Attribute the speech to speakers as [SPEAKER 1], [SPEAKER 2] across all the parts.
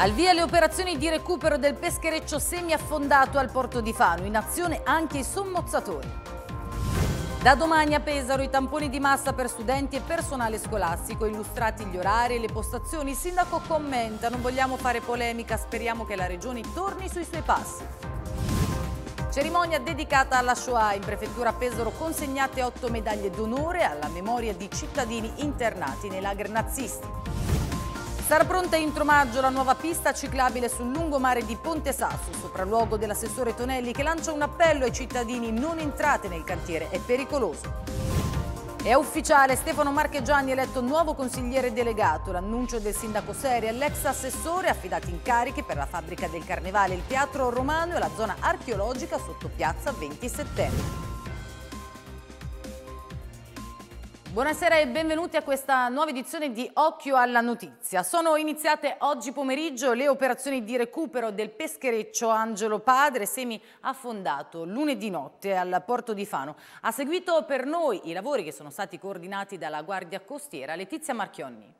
[SPEAKER 1] Al via le operazioni di recupero del peschereccio semiaffondato al porto di Fano, in azione anche i sommozzatori. Da domani a Pesaro i tamponi di massa per studenti e personale scolastico, illustrati gli orari e le postazioni. Il sindaco commenta, non vogliamo fare polemica, speriamo che la regione torni sui suoi passi. Cerimonia dedicata alla Shoah, in prefettura Pesaro consegnate otto medaglie d'onore alla memoria di cittadini internati nei lager nazisti. Sarà pronta entro maggio la nuova pista ciclabile sul lungomare di Ponte Sasso, sopralluogo dell'assessore Tonelli che lancia un appello ai cittadini non entrate nel cantiere, è pericoloso. È ufficiale, Stefano Marchegiani eletto nuovo consigliere delegato. L'annuncio del sindaco Seri all'ex assessore affidati incarichi per la fabbrica del Carnevale, il Teatro Romano e la zona archeologica sotto piazza 20 settembre. Buonasera e benvenuti a questa nuova edizione di Occhio alla Notizia. Sono iniziate oggi pomeriggio le operazioni di recupero del peschereccio Angelo Padre, semi affondato lunedì notte al porto di Fano. Ha seguito per noi i lavori che sono stati coordinati dalla Guardia Costiera Letizia Marchionni.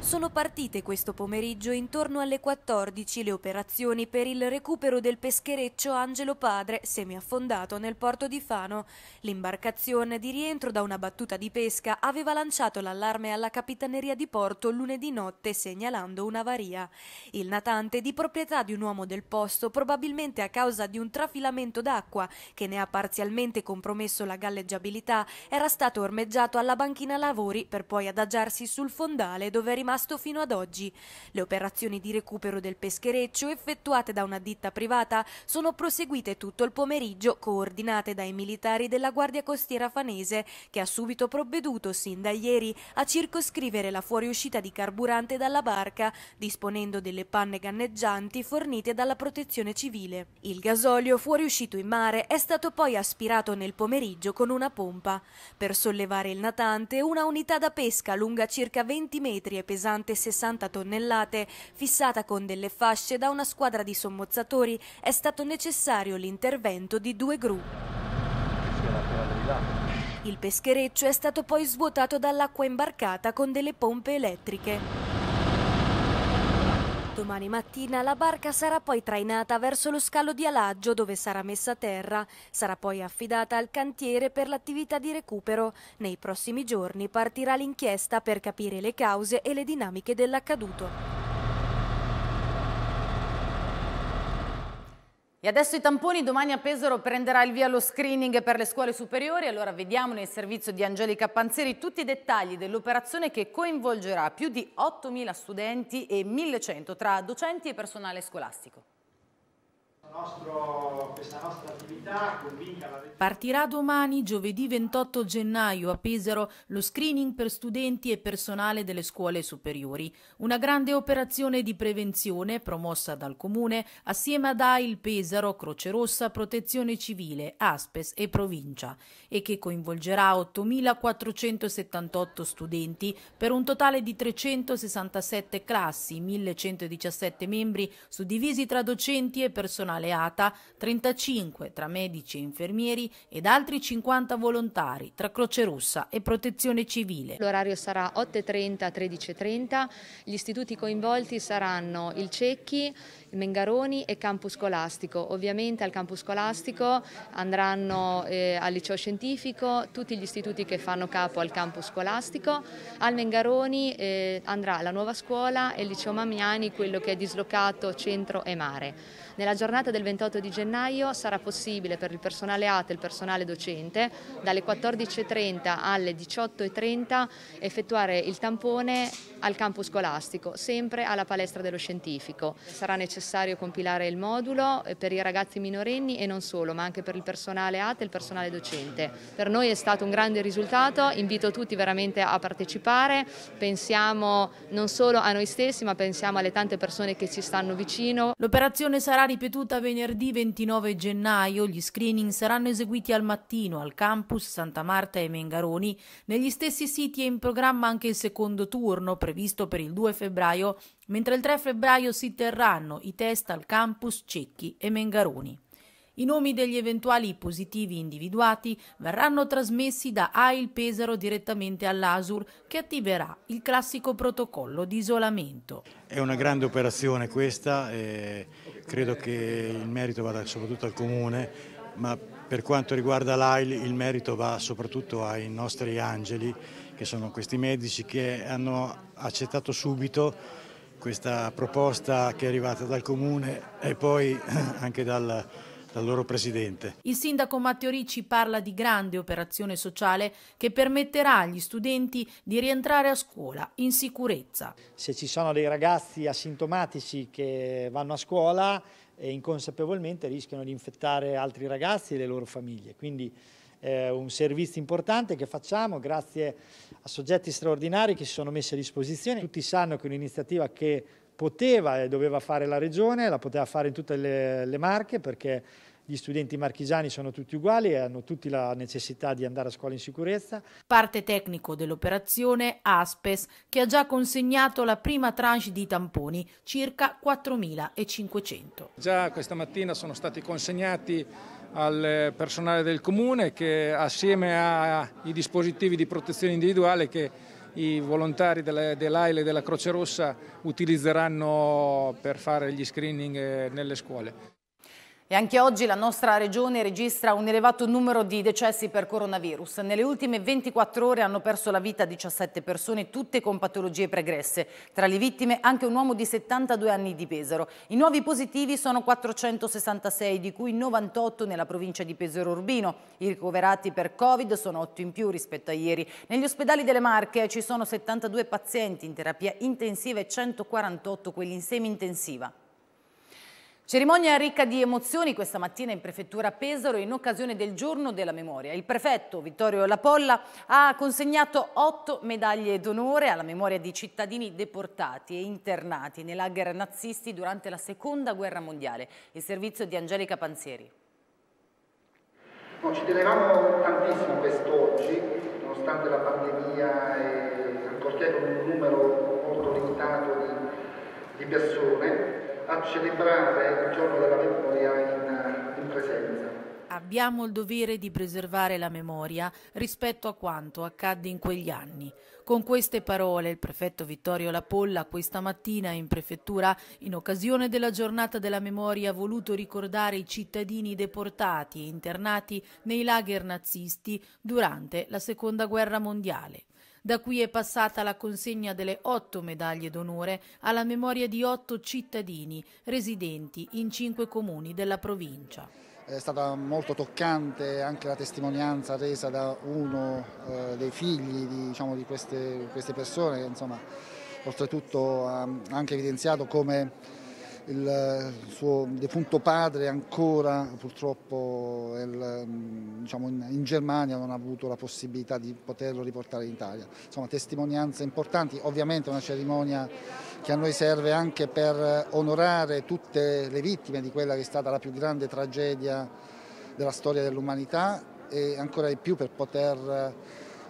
[SPEAKER 2] Sono partite questo pomeriggio intorno alle 14 le operazioni per il recupero del peschereccio Angelo Padre semiaffondato nel porto di Fano. L'imbarcazione di rientro da una battuta di pesca aveva lanciato l'allarme alla capitaneria di porto lunedì notte segnalando un'avaria. Il natante di proprietà di un uomo del posto probabilmente a causa di un trafilamento d'acqua che ne ha parzialmente compromesso la galleggiabilità era stato ormeggiato alla banchina lavori per poi adagiarsi sul fondale dove è rimasto rimasto fino ad oggi. Le operazioni di recupero del peschereccio effettuate da una ditta privata sono proseguite tutto il pomeriggio coordinate dai militari della Guardia Costiera Fanese che ha subito provveduto sin da ieri a circoscrivere la fuoriuscita di carburante dalla barca disponendo delle panne ganneggianti fornite dalla protezione civile. Il gasolio fuoriuscito in mare è stato poi aspirato nel pomeriggio con una pompa. Per sollevare il natante una unità da pesca lunga circa 20 metri e pesante pesante 60 tonnellate, fissata con delle fasce da una squadra di sommozzatori, è stato necessario l'intervento di due gru. Il peschereccio è stato poi svuotato dall'acqua imbarcata con delle pompe elettriche. Domani mattina la barca sarà poi trainata verso lo scalo di Alaggio dove sarà messa a terra. Sarà poi affidata al cantiere per l'attività di recupero. Nei prossimi giorni partirà l'inchiesta per capire le cause e le dinamiche dell'accaduto.
[SPEAKER 1] E adesso i tamponi, domani a Pesaro prenderà il via lo screening per le scuole superiori, allora vediamo nel servizio di Angelica Panzeri tutti i dettagli dell'operazione che coinvolgerà più di 8.000 studenti
[SPEAKER 3] e 1.100 tra docenti e personale scolastico
[SPEAKER 4] questa nostra attività
[SPEAKER 3] Partirà domani, giovedì 28 gennaio, a Pesaro, lo screening per studenti e personale delle scuole superiori. Una grande operazione di prevenzione promossa dal Comune assieme ad AIL Pesaro, Croce Rossa, Protezione Civile, Aspes e Provincia e che coinvolgerà 8.478 studenti per un totale di 367 classi, 1.117 membri suddivisi tra docenti e personale alleata 35 tra medici e infermieri ed altri 50 volontari tra Croce Rossa e Protezione Civile.
[SPEAKER 5] L'orario sarà 8.30 13.30, gli istituti coinvolti saranno il Cecchi, Mengaroni e Campus Scolastico. Ovviamente al Campus Scolastico andranno eh, al liceo scientifico tutti gli istituti che fanno capo al Campus Scolastico, al Mengaroni eh, andrà la nuova scuola e il liceo Mamiani, quello che è dislocato centro e mare. Nella giornata del 28 di gennaio sarà possibile per il personale ATE e il personale docente dalle 14.30 alle 18.30 effettuare il tampone al campo scolastico, sempre alla palestra dello scientifico. Sarà necessario compilare il modulo eh, per i ragazzi minorenni e non solo, ma anche per il personale ATE e il personale docente. Per noi è stato un grande risultato, invito tutti veramente a partecipare, pensiamo non solo a noi stessi ma pensiamo alle tante persone che ci stanno vicino. L'operazione sarà ripetuta venerdì 29
[SPEAKER 3] gennaio, gli screening saranno eseguiti al mattino al campus Santa Marta e Mengaroni. Negli stessi siti è in programma anche il secondo turno, previsto per il 2 febbraio, mentre il 3 febbraio si terranno i test al campus Cecchi e Mengaroni. I nomi degli eventuali positivi individuati verranno trasmessi da AIL Pesaro direttamente all'ASUR che attiverà il classico protocollo di isolamento.
[SPEAKER 6] È una grande operazione questa, eh, credo che il merito vada soprattutto al Comune, ma per quanto riguarda l'AIL il merito va soprattutto ai nostri angeli, che sono questi medici che hanno accettato subito questa proposta che è arrivata dal Comune e poi anche dal dal loro presidente.
[SPEAKER 3] Il sindaco Matteo Ricci parla di grande operazione sociale che permetterà agli studenti di rientrare a scuola in sicurezza.
[SPEAKER 4] Se ci sono dei ragazzi asintomatici che vanno a scuola e eh, inconsapevolmente rischiano di infettare altri ragazzi e le loro famiglie, quindi è eh, un servizio importante che facciamo grazie a soggetti straordinari che si sono messi a disposizione. Tutti sanno che è un'iniziativa che poteva e doveva fare la regione, la poteva fare in tutte le, le marche perché gli studenti marchigiani sono tutti uguali e hanno tutti la necessità di andare a scuola in sicurezza. Parte
[SPEAKER 3] tecnico dell'operazione Aspes, che ha già consegnato la prima tranche di tamponi, circa 4.500.
[SPEAKER 4] Già questa mattina sono stati consegnati al personale del comune che assieme ai dispositivi di protezione individuale che i volontari dell'AILE e della Croce Rossa utilizzeranno per fare gli screening eh, nelle scuole.
[SPEAKER 1] E anche oggi la nostra regione registra un elevato numero di decessi per coronavirus. Nelle ultime 24 ore hanno perso la vita 17 persone, tutte con patologie pregresse. Tra le vittime anche un uomo di 72 anni di Pesaro. I nuovi positivi sono 466, di cui 98 nella provincia di Pesaro Urbino. I ricoverati per Covid sono 8 in più rispetto a ieri. Negli ospedali delle Marche ci sono 72 pazienti in terapia intensiva e 148 quelli in semi intensiva. Cerimonia ricca di emozioni questa mattina in prefettura Pesaro in occasione del giorno della memoria. Il prefetto Vittorio Lapolla ha consegnato otto medaglie d'onore alla memoria di cittadini deportati e internati nei lager nazisti durante la seconda guerra mondiale. Il servizio di Angelica Panzieri.
[SPEAKER 4] ci tenevamo tantissimo quest'oggi, nonostante la pandemia e ancorché con un numero molto limitato di, di persone a celebrare il giorno della memoria in, in presenza.
[SPEAKER 3] Abbiamo il dovere di preservare la memoria rispetto a quanto accadde in quegli anni. Con queste parole il prefetto Vittorio Lapolla questa mattina in prefettura, in occasione della giornata della memoria, ha voluto ricordare i cittadini deportati e internati nei lager nazisti durante la seconda guerra mondiale da cui è passata la consegna delle otto medaglie d'onore alla memoria di otto cittadini residenti in cinque comuni della provincia.
[SPEAKER 4] È stata molto toccante anche la testimonianza resa da uno eh, dei figli di, diciamo, di queste, queste, persone che insomma, oltretutto ha anche evidenziato come il eh, suo defunto padre ancora purtroppo il, mm, diciamo, in, Germania non ha avuto la possibilità di poterlo riportare in Italia. Insomma testimonianze importanti, ovviamente una cerimonia che a noi serve anche per onorare tutte le vittime di quella che è stata la più grande tragedia della storia dell'umanità e ancora di più per poter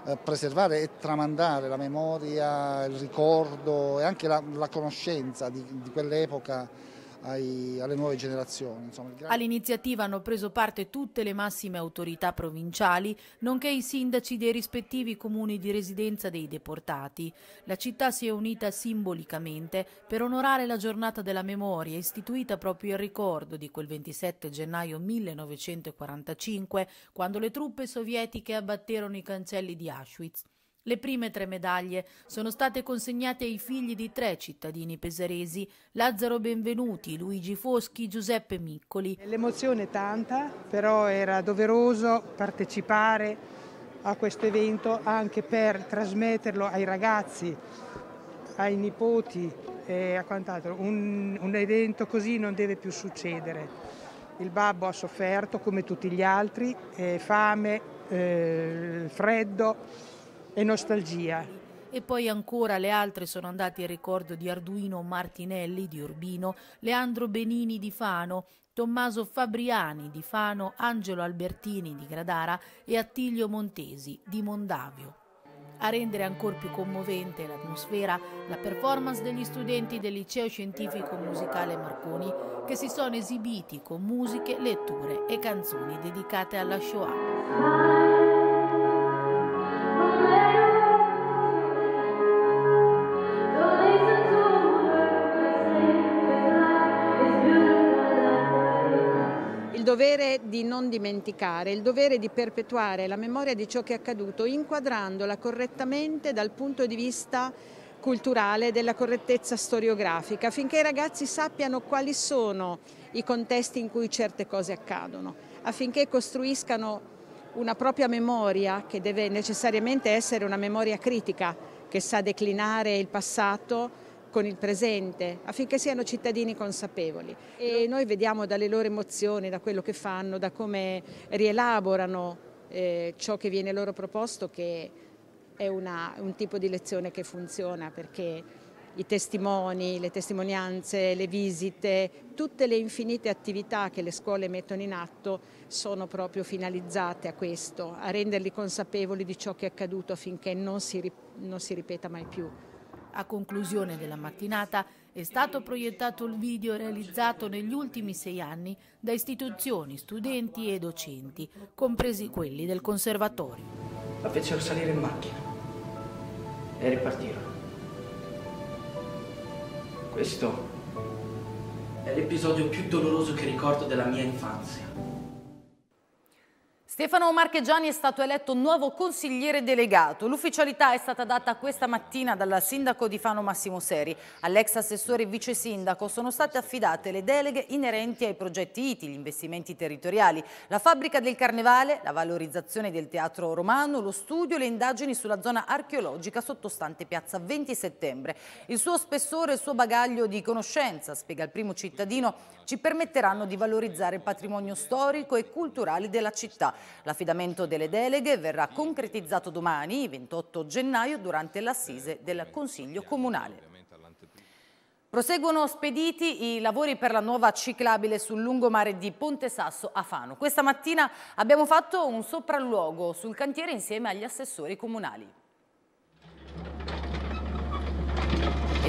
[SPEAKER 4] eh, preservare e tramandare la memoria, il ricordo e anche la, la conoscenza di, di quell'epoca ai, alle nuove generazioni.
[SPEAKER 3] All'iniziativa hanno preso parte tutte le massime autorità provinciali, nonché i sindaci dei rispettivi comuni di residenza dei deportati. La città si è unita simbolicamente per onorare la giornata della memoria istituita proprio in ricordo di quel 27 gennaio 1945 quando le truppe sovietiche abbatterono i cancelli di Auschwitz. Le prime tre medaglie sono state consegnate ai figli di tre cittadini pesaresi, Lazzaro Benvenuti, Luigi Foschi, Giuseppe Miccoli. L'emozione è tanta,
[SPEAKER 6] però era doveroso partecipare a questo evento anche per trasmetterlo ai ragazzi, ai nipoti e a quant'altro. Un, un evento così non deve più succedere. Il babbo ha sofferto come tutti gli altri, eh, fame, eh, freddo e nostalgia.
[SPEAKER 3] E poi ancora le altre sono andate in ricordo di Arduino Martinelli di Urbino, Leandro Benini di Fano, Tommaso Fabriani di Fano, Angelo Albertini di Gradara e Attilio Montesi di Mondavio. A rendere ancora più commovente l'atmosfera, la performance degli studenti del Liceo Scientifico Musicale Marconi, che si sono esibiti con musiche, letture e canzoni dedicate alla Shoah.
[SPEAKER 7] dovere di non dimenticare, il dovere di perpetuare la memoria di ciò che è accaduto, inquadrandola correttamente dal punto di vista culturale della correttezza storiografica, affinché i ragazzi sappiano quali sono i contesti in cui certe cose accadono, affinché costruiscano una propria memoria che deve necessariamente essere una memoria critica che sa declinare il passato con il presente, affinché siano cittadini consapevoli. E noi vediamo dalle loro emozioni, da quello che fanno, da come rielaborano eh, ciò che viene loro proposto, che è una, un tipo di lezione che funziona perché i testimoni, le testimonianze, le visite, tutte le infinite attività che le scuole mettono in atto sono proprio finalizzate a questo, a renderli consapevoli di ciò che è accaduto affinché
[SPEAKER 3] non si, non si ripeta mai più. A conclusione della mattinata è stato proiettato il video realizzato negli ultimi sei anni da istituzioni, studenti e docenti, compresi quelli del conservatorio.
[SPEAKER 6] La fecero salire in macchina
[SPEAKER 1] e ripartirono. Questo è l'episodio più doloroso che ricordo della mia infanzia. Stefano Marchegiani è stato eletto nuovo consigliere delegato. L'ufficialità è stata data questa mattina dal sindaco di Fano Massimo Seri. All'ex assessore e vice sindaco sono state affidate le deleghe inerenti ai progetti ITI, gli investimenti territoriali, la fabbrica del carnevale, la valorizzazione del teatro romano, lo studio e le indagini sulla zona archeologica sottostante piazza 20 settembre. Il suo spessore e il suo bagaglio di conoscenza, spiega il primo cittadino, ci permetteranno di valorizzare il patrimonio storico e culturale della città. L'affidamento delle deleghe verrà concretizzato domani, 28 gennaio, durante l'assise del Consiglio Comunale. Proseguono spediti i lavori per la nuova ciclabile sul lungomare di Ponte Sasso a Fano. Questa mattina abbiamo fatto un sopralluogo sul cantiere insieme agli assessori comunali.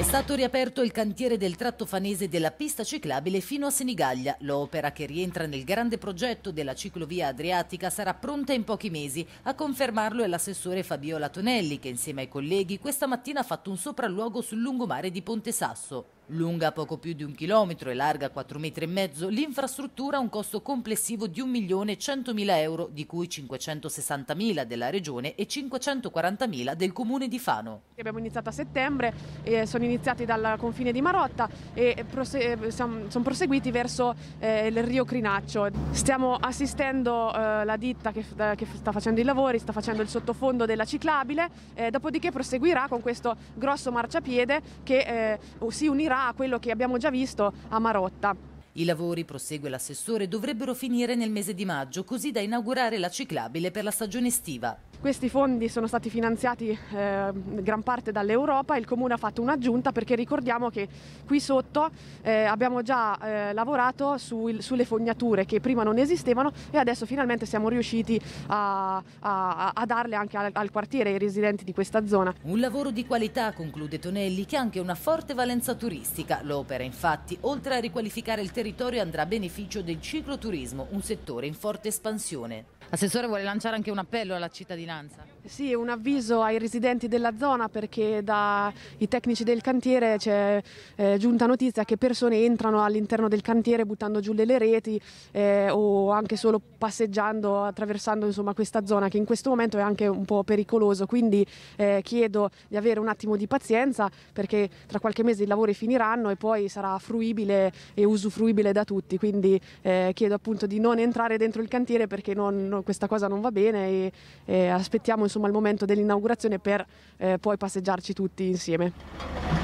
[SPEAKER 1] È stato riaperto il cantiere del tratto fanese della pista ciclabile fino a Senigallia. L'opera che rientra nel grande progetto della ciclovia adriatica sarà pronta in pochi mesi. A confermarlo è l'assessore Fabiola Tonelli che insieme ai colleghi questa mattina ha fatto un sopralluogo sul lungomare di Ponte Sasso. Lunga poco più di un chilometro e larga 4,5 metri, l'infrastruttura ha un costo complessivo di 1.100.000 euro, di cui 560.000 della Regione e 540.000 del Comune di Fano.
[SPEAKER 8] Abbiamo iniziato a settembre, eh, sono iniziati dal confine di Marotta e eh, eh, sono proseguiti verso eh, il Rio Crinaccio. Stiamo assistendo la ditta che, sta facendo i lavori, sta facendo il sottofondo della ciclabile, dopodiché proseguirà con questo grosso marciapiede che si unirà a quello che abbiamo già visto a Marotta.
[SPEAKER 1] I lavori, prosegue l'assessore, dovrebbero finire nel mese di maggio, così da inaugurare la ciclabile per la stagione estiva.
[SPEAKER 8] Questi fondi sono stati finanziati eh, gran parte dall'Europa e il Comune ha fatto un'aggiunta perché ricordiamo che qui sotto eh, abbiamo già eh, lavorato su, sulle fognature che prima non esistevano e adesso finalmente siamo riusciti a, a, a darle anche al, al quartiere ai residenti di questa zona.
[SPEAKER 1] Un lavoro di qualità, conclude Tonelli, che ha anche una forte valenza turistica. L'opera infatti, oltre a riqualificare il territorio, territorio andrà a beneficio del cicloturismo, un settore in forte espansione. Assessore vuole lanciare anche un appello alla cittadinanza.
[SPEAKER 8] Sì, un avviso ai residenti della zona perché dai tecnici del cantiere c'è eh, giunta notizia che persone entrano all'interno del cantiere buttando giù delle reti eh, o anche solo passeggiando, attraversando insomma, questa zona che in questo momento è anche un po' pericoloso. Quindi eh, chiedo di avere un attimo di pazienza perché tra qualche mese i lavori finiranno e poi sarà fruibile e usufruibile da tutti. Quindi eh, chiedo appunto di non entrare dentro il cantiere perché non, questa cosa non va bene e eh, aspettiamo insomma, il momento dell'inaugurazione per eh, poi passeggiarci tutti insieme.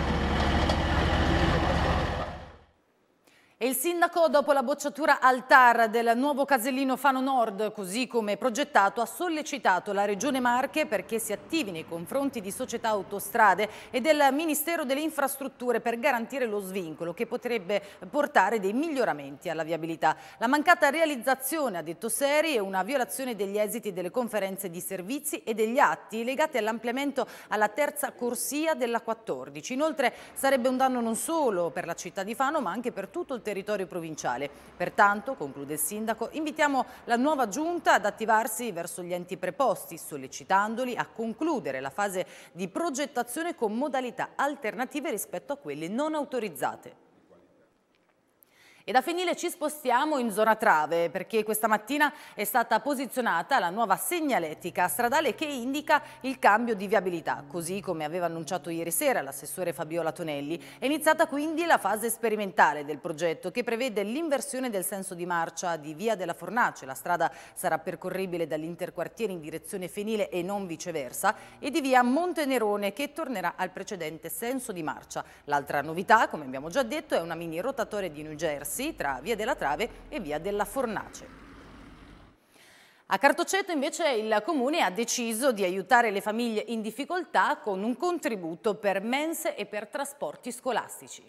[SPEAKER 1] E il sindaco, dopo la bocciatura al TAR del nuovo casellino Fano Nord, così come progettato, ha sollecitato la Regione Marche perché si attivi nei confronti di società autostrade e del Ministero delle Infrastrutture per garantire lo svincolo che potrebbe portare dei miglioramenti alla viabilità. La mancata realizzazione, ha detto Seri, è una violazione degli esiti delle conferenze di servizi e degli atti legati all'ampliamento alla terza corsia della 14. Inoltre sarebbe un danno non solo per la città di Fano ma anche per tutto il territorio provinciale. Pertanto, conclude il sindaco, invitiamo la nuova giunta ad attivarsi verso gli enti preposti, sollecitandoli a concludere la fase di progettazione con modalità alternative rispetto a quelle non autorizzate. E da Fenile ci spostiamo in zona Trave perché questa mattina è stata posizionata la nuova segnaletica stradale che indica il cambio di viabilità. Così come aveva annunciato ieri sera l'assessore Fabiola Tonelli, è iniziata quindi la fase sperimentale del progetto che prevede l'inversione del senso di marcia di Via della Fornace. La strada sarà percorribile dall'interquartiere in direzione Fenile e non viceversa e di Via Montenerone che tornerà al precedente senso di marcia. L'altra novità, come abbiamo già detto, è una mini rotatoria di New Jersey Rossi tra Via della Trave e Via della Fornace. A Cartoceto invece il comune ha deciso di aiutare le famiglie in difficoltà con un contributo per mense e per trasporti scolastici.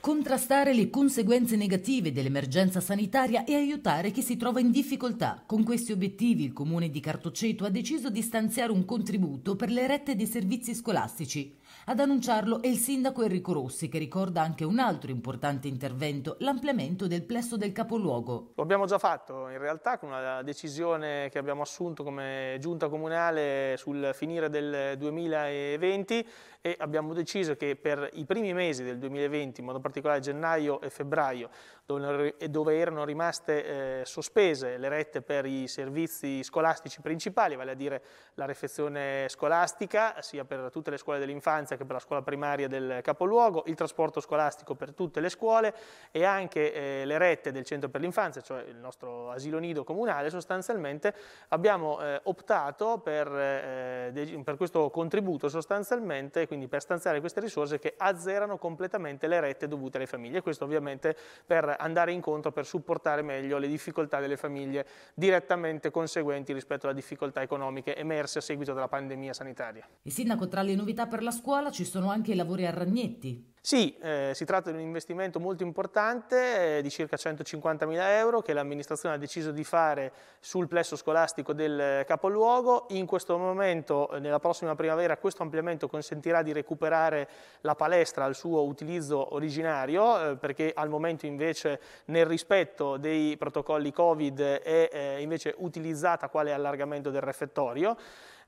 [SPEAKER 1] Contrastare le conseguenze negative dell'emergenza sanitaria e aiutare chi si trova in difficoltà. Con questi obiettivi il comune di Cartoceto ha deciso di stanziare un contributo per le rette dei servizi scolastici. Ad annunciarlo è il sindaco Enrico Rossi, che ricorda anche un altro importante intervento, l'ampliamento del plesso del capoluogo.
[SPEAKER 6] Lo abbiamo già fatto, in realtà, con una decisione che abbiamo assunto come giunta comunale sul finire del 2020 e abbiamo deciso che per i primi mesi del 2020, in modo particolare gennaio e febbraio, dove erano rimaste eh, sospese le rette per i servizi scolastici principali, vale a dire la refezione scolastica, sia per tutte le scuole dell'infanzia che per la scuola primaria del capoluogo, il trasporto scolastico per tutte le scuole e anche eh, le rette del centro per l'infanzia, cioè il nostro asilo nido comunale, sostanzialmente abbiamo eh, optato per, eh, per questo contributo sostanzialmente, quindi per stanziare queste risorse che azzerano completamente le rette dovute alle famiglie. Questo ovviamente per andare incontro per supportare meglio le difficoltà delle famiglie direttamente conseguenti rispetto alle difficoltà economiche emerse a seguito della pandemia sanitaria.
[SPEAKER 1] Il sindaco tra le novità per la scuola ci sono anche i lavori a
[SPEAKER 6] Ragnetti. Sì, eh, si tratta di un investimento molto importante eh, di circa 150.000 euro che l'amministrazione ha deciso di fare sul plesso scolastico del eh, capoluogo. In questo momento, eh, nella prossima primavera, questo ampliamento consentirà di recuperare la palestra al suo utilizzo originario eh, perché al momento invece nel rispetto dei protocolli Covid è invece utilizzata quale allargamento del refettorio.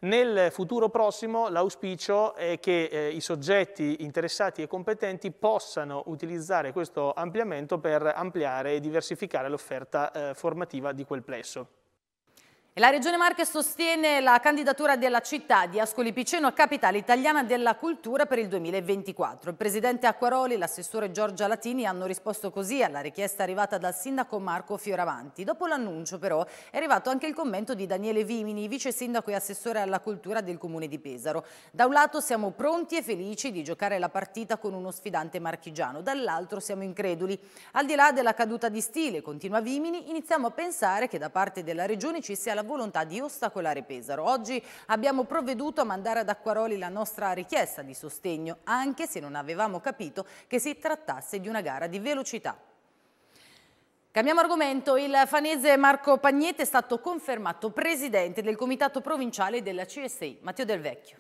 [SPEAKER 6] Nel futuro prossimo l'auspicio è che eh, i soggetti interessati e competenti possano utilizzare questo ampliamento per ampliare e diversificare l'offerta eh, formativa di quel plesso
[SPEAKER 1] la Regione Marche sostiene la candidatura della città di Ascoli Piceno a capitale italiana della cultura per il 2024. Il presidente Acquaroli e l'assessore Giorgia Latini hanno risposto così alla richiesta arrivata dal sindaco Marco Fioravanti. Dopo l'annuncio però è arrivato anche il commento di Daniele Vimini, vice sindaco e assessore alla cultura del comune di Pesaro. Da un lato siamo pronti e felici di giocare la partita con uno sfidante marchigiano, dall'altro siamo increduli. Al di là della caduta di stile, continua Vimini, iniziamo a pensare che da parte della Regione ci sia la volontà di ostacolare Pesaro. Oggi abbiamo provveduto a mandare ad Acquaroli la nostra richiesta di sostegno, anche se non avevamo capito che si trattasse di una gara di velocità. Cambiamo argomento, il fanese Marco Pagnete è stato confermato presidente del comitato provinciale della CSI, Matteo Del Vecchio.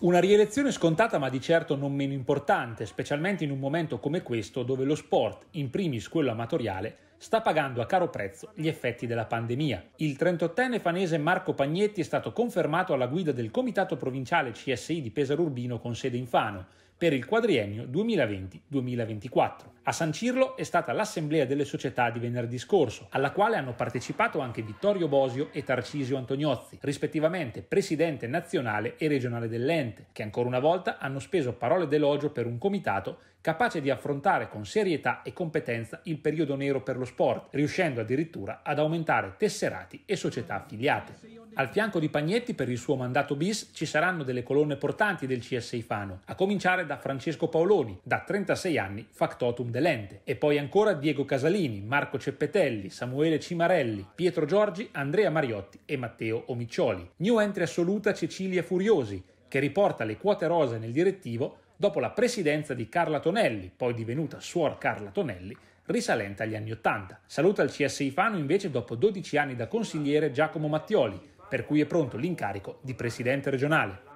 [SPEAKER 4] Una rielezione scontata ma di certo non meno importante, specialmente in un momento come questo dove lo sport, in primis quello amatoriale, sta pagando a caro prezzo gli effetti della pandemia. Il 38enne fanese Marco Pagnetti è stato confermato alla guida del Comitato Provinciale CSI di Pesaro Urbino con sede in Fano per il quadriennio 2020-2024. A sancirlo è stata l'Assemblea delle società di venerdì scorso, alla quale hanno partecipato anche Vittorio Bosio e Tarcisio Antoniozzi, rispettivamente presidente nazionale e regionale dell'ente, che ancora una volta hanno speso parole d'elogio per un comitato capace di affrontare con serietà e competenza il periodo nero per lo sport, riuscendo addirittura ad aumentare tesserati e società affiliate. Al fianco di Pagnetti per il suo mandato bis ci saranno delle colonne portanti del CSI Fano, a cominciare da Francesco Paoloni, da 36 anni factotum dell'ente, e poi ancora Diego Casalini, Marco Ceppetelli, Samuele Cimarelli, Pietro Giorgi, Andrea Mariotti e Matteo Omiccioli. New entry assoluta Cecilia Furiosi, che riporta le quote rose nel direttivo dopo la presidenza di Carla Tonelli, poi divenuta suor Carla Tonelli, risalente agli anni Ottanta. Saluta il CSI Fano invece dopo 12 anni da consigliere Giacomo Mattioli, per cui è pronto l'incarico di presidente regionale.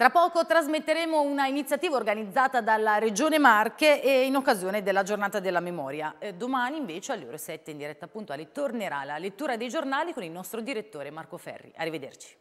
[SPEAKER 1] Tra poco trasmetteremo una iniziativa organizzata dalla Regione Marche e in occasione della giornata della memoria. Eh, domani invece alle ore 7 in diretta puntuale tornerà la lettura dei giornali con il nostro direttore Marco Ferri. Arrivederci.